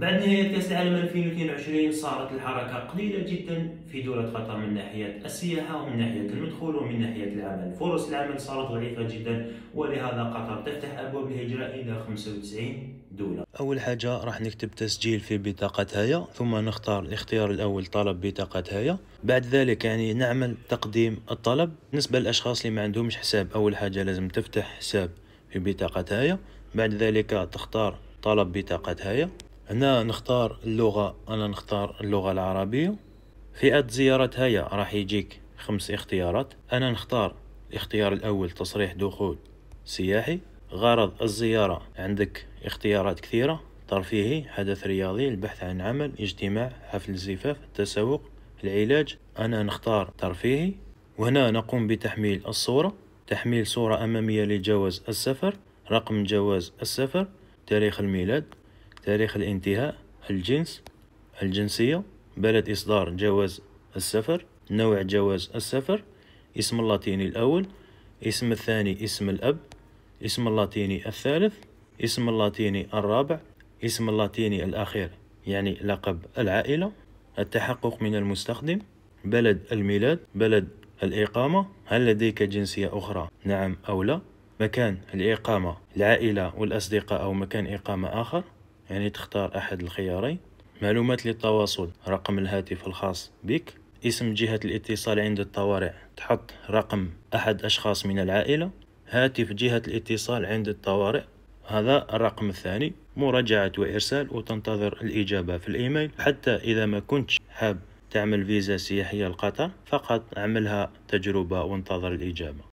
بعد نهاية كأس العالم 2022 صارت الحركة قليلة جدا في دولة قطر من ناحية السياحة ومن ناحية المدخول ومن ناحية العمل، فرص العمل صارت ضعيفة جدا ولهذا قطر تفتح أبواب الهجرة إلى 95 دولة. أول حاجة راح نكتب تسجيل في بطاقة هيا ثم نختار الاختيار الأول طلب بطاقة هيا بعد ذلك يعني نعمل تقديم الطلب بالنسبة للأشخاص اللي ما عندهمش حساب أول حاجة لازم تفتح حساب في بطاقة هيا بعد ذلك تختار طلب بطاقة هيا هنا نختار اللغة أنا نختار اللغة العربية فئة زيارة هيا راح يجيك خمس اختيارات أنا نختار الاختيار الأول تصريح دخول سياحي غرض الزيارة عندك اختيارات كثيرة ترفيهي حدث رياضي البحث عن عمل اجتماع حفل زفاف التسوق العلاج أنا نختار ترفيهي وهنا نقوم بتحميل الصورة تحميل صورة أمامية لجواز السفر رقم جواز السفر تاريخ الميلاد تاريخ الانتهاء الجنس الجنسية بلد إصدار جواز السفر نوع جواز السفر اسم اللاتيني الأول اسم الثاني اسم الأب اسم اللاتيني الثالث اسم اللاتيني الرابع اسم اللاتيني الأخير يعني لقب العائلة التحقق من المستخدم بلد الميلاد بلد الإقامة هل لديك جنسية أخرى نعم أو لا مكان الإقامة العائلة والأصدقاء أو مكان إقامة آخر يعني تختار أحد الخيارين معلومات للتواصل رقم الهاتف الخاص بك اسم جهة الاتصال عند الطوارئ تحط رقم أحد أشخاص من العائلة هاتف جهة الاتصال عند الطوارئ هذا الرقم الثاني مراجعة وإرسال وتنتظر الإجابة في الإيميل حتى إذا ما كنتش حاب تعمل فيزا سياحية لقطر فقط اعملها تجربة وانتظر الإجابة